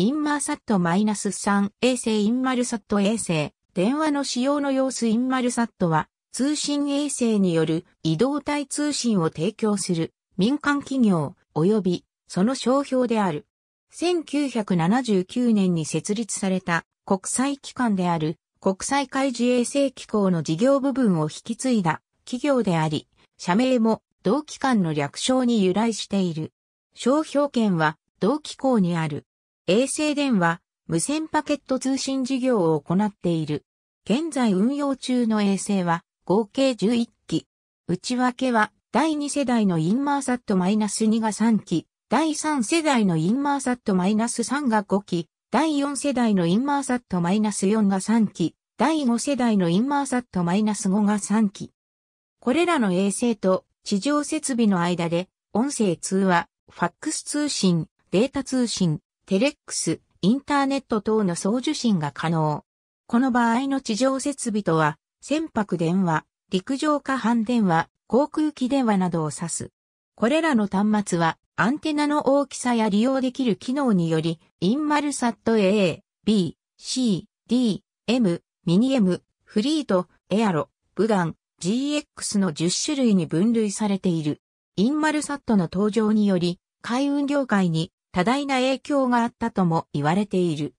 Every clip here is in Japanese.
インマーサット -3 衛星インマルサット衛星、電話の使用の様子インマルサットは、通信衛星による移動体通信を提供する民間企業及びその商標である。1979年に設立された国際機関である国際海事衛星機構の事業部分を引き継いだ企業であり、社名も同機関の略称に由来している。商標権は同機構にある。衛星電話、無線パケット通信事業を行っている。現在運用中の衛星は合計11機。内訳は第2世代のインマーサット -2 が3機、第3世代のインマーサット -3 が5機、第4世代のインマーサット -4 が3機、第5世代のインマーサット -5 が3機。これらの衛星と地上設備の間で音声通話、ファックス通信、データ通信、テレックス、インターネット等の送受信が可能。この場合の地上設備とは、船舶電話、陸上下半電話、航空機電話などを指す。これらの端末は、アンテナの大きさや利用できる機能により、インマルサット A、B、C、D、M、ミニ M、フリート、エアロ、ブガン、GX の10種類に分類されている。インマルサットの登場により、海運業界に多大な影響があったとも言われている。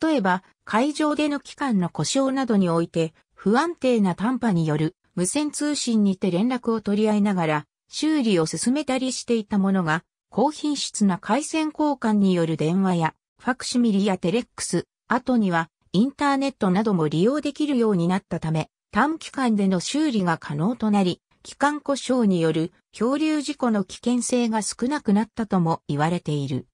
例えば、会場での機関の故障などにおいて、不安定な短波による無線通信にて連絡を取り合いながら、修理を進めたりしていたものが、高品質な回線交換による電話や、ファクシミリやテレックス、後にはインターネットなども利用できるようになったため、短期間での修理が可能となり、機関故障による漂流事故の危険性が少なくなったとも言われている。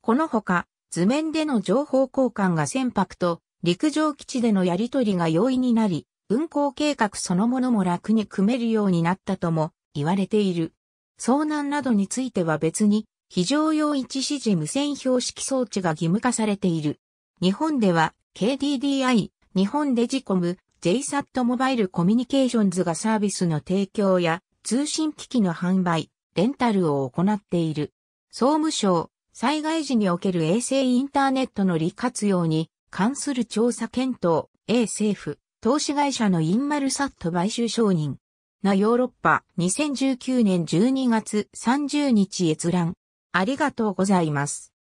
このほか、図面での情報交換が船舶と陸上基地でのやり取りが容易になり、運航計画そのものも楽に組めるようになったとも言われている。遭難などについては別に非常用一指示無線標識装置が義務化されている。日本では KDDI、日本デジコム、JSAT モバイルコミュニケーションズがサービスの提供や通信機器の販売、レンタルを行っている。総務省、災害時における衛星インターネットの利活用に関する調査検討、A 政府、投資会社のインマルサット買収承認。なヨーロッパ2019年12月30日閲覧。ありがとうございます。